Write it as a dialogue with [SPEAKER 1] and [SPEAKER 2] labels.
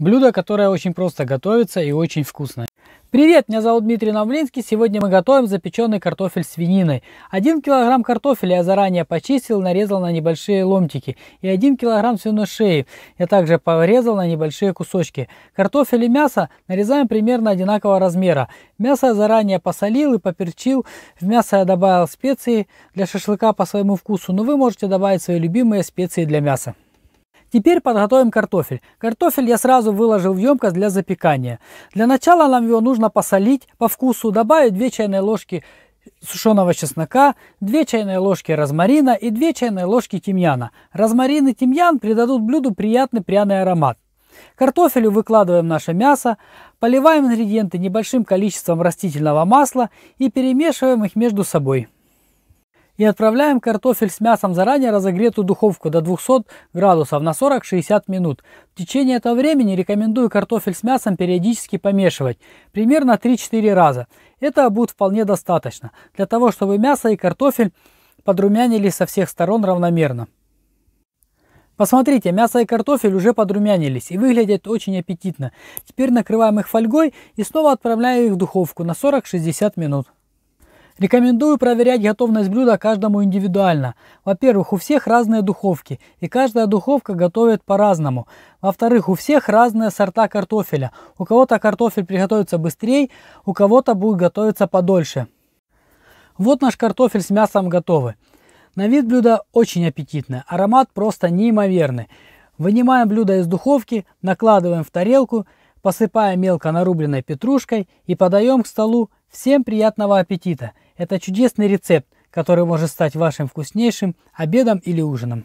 [SPEAKER 1] Блюдо, которое очень просто готовится и очень вкусное. Привет, меня зовут Дмитрий Новлинский. Сегодня мы готовим запеченный картофель с свининой. Один килограмм картофеля я заранее почистил, нарезал на небольшие ломтики. И один килограмм свиной шеи я также порезал на небольшие кусочки. Картофель и мясо нарезаем примерно одинакового размера. Мясо я заранее посолил и поперчил. В мясо я добавил специи для шашлыка по своему вкусу, но вы можете добавить свои любимые специи для мяса. Теперь подготовим картофель. Картофель я сразу выложил в емкость для запекания. Для начала нам его нужно посолить по вкусу, добавить 2 чайные ложки сушеного чеснока, 2 чайные ложки розмарина и 2 чайные ложки тимьяна. Розмарин и тимьян придадут блюду приятный пряный аромат. картофелю выкладываем наше мясо, поливаем ингредиенты небольшим количеством растительного масла и перемешиваем их между собой и отправляем картофель с мясом заранее разогретую духовку до 200 градусов на 40-60 минут. В течение этого времени рекомендую картофель с мясом периодически помешивать, примерно 3-4 раза. Этого будет вполне достаточно, для того, чтобы мясо и картофель подрумянились со всех сторон равномерно. Посмотрите, мясо и картофель уже подрумянились и выглядят очень аппетитно. Теперь накрываем их фольгой и снова отправляю их в духовку на 40-60 минут. Рекомендую проверять готовность блюда каждому индивидуально. Во-первых, у всех разные духовки, и каждая духовка готовит по-разному. Во-вторых, у всех разные сорта картофеля. У кого-то картофель приготовится быстрее, у кого-то будет готовиться подольше. Вот наш картофель с мясом готовы. На вид блюдо очень аппетитное, аромат просто неимоверный. Вынимаем блюдо из духовки, накладываем в тарелку – посыпая мелко нарубленной петрушкой и подаем к столу. Всем приятного аппетита! Это чудесный рецепт, который может стать вашим вкуснейшим обедом или ужином.